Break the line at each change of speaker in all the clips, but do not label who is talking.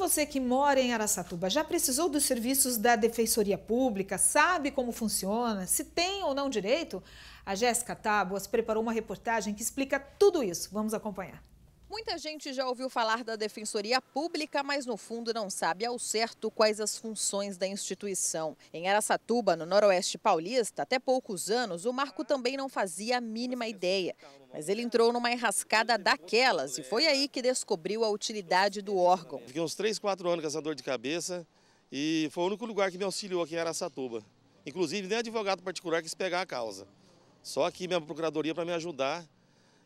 você que mora em Araçatuba já precisou dos serviços da Defensoria Pública? Sabe como funciona? Se tem ou não direito? A Jéssica Tábuas preparou uma reportagem que explica tudo isso. Vamos acompanhar.
Muita gente já ouviu falar da Defensoria Pública, mas no fundo não sabe ao certo quais as funções da instituição. Em Aracatuba, no Noroeste Paulista, até poucos anos, o Marco também não fazia a mínima ideia. Mas ele entrou numa enrascada daquelas e foi aí que descobriu a utilidade do órgão. Fiquei uns
3, 4 anos com essa dor de cabeça e foi o único lugar que me auxiliou aqui em Aracatuba. Inclusive, nem advogado particular quis pegar a causa. Só aqui minha procuradoria para me ajudar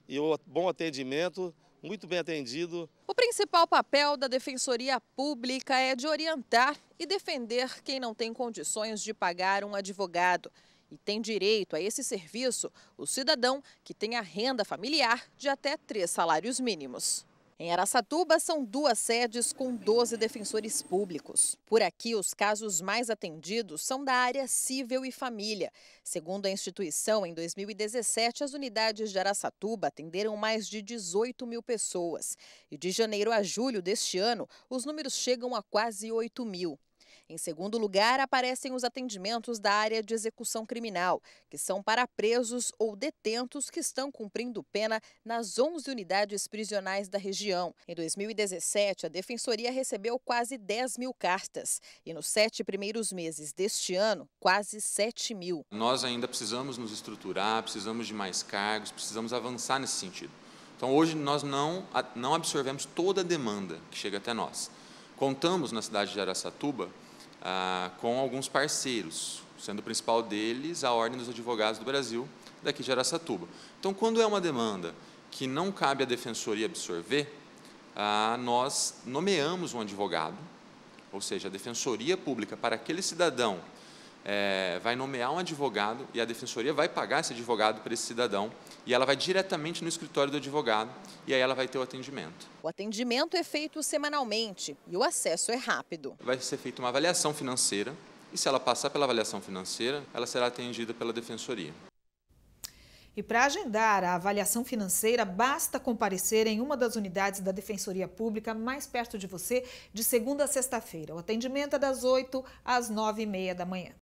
e o bom atendimento muito bem atendido.
O principal papel da Defensoria Pública é de orientar e defender quem não tem condições de pagar um advogado. E tem direito a esse serviço o cidadão que tem a renda familiar de até três salários mínimos. Em Araçatuba, são duas sedes com 12 defensores públicos. Por aqui, os casos mais atendidos são da área civil e família. Segundo a instituição, em 2017, as unidades de Araçatuba atenderam mais de 18 mil pessoas. E de janeiro a julho deste ano, os números chegam a quase 8 mil. Em segundo lugar, aparecem os atendimentos da área de execução criminal, que são para presos ou detentos que estão cumprindo pena nas 11 unidades prisionais da região. Em 2017, a Defensoria recebeu quase 10 mil cartas e nos sete primeiros meses deste ano, quase 7 mil.
Nós ainda precisamos nos estruturar, precisamos de mais cargos, precisamos avançar nesse sentido. Então, hoje, nós não, não absorvemos toda a demanda que chega até nós. Contamos na cidade de Araçatuba ah, com alguns parceiros, sendo o principal deles a Ordem dos Advogados do Brasil, daqui de Aracatuba. Então, quando é uma demanda que não cabe à defensoria absorver, ah, nós nomeamos um advogado, ou seja, a defensoria pública para aquele cidadão é, vai nomear um advogado e a defensoria vai pagar esse advogado para esse cidadão e ela vai diretamente no escritório do advogado e aí ela vai ter o atendimento.
O atendimento é feito semanalmente e
o acesso é rápido.
Vai ser feita uma avaliação financeira e se ela passar pela avaliação financeira, ela será atendida pela defensoria.
E para agendar a avaliação financeira, basta comparecer em uma das unidades da Defensoria Pública mais perto de você de segunda a sexta-feira. O atendimento é das 8 às 9 e meia da manhã.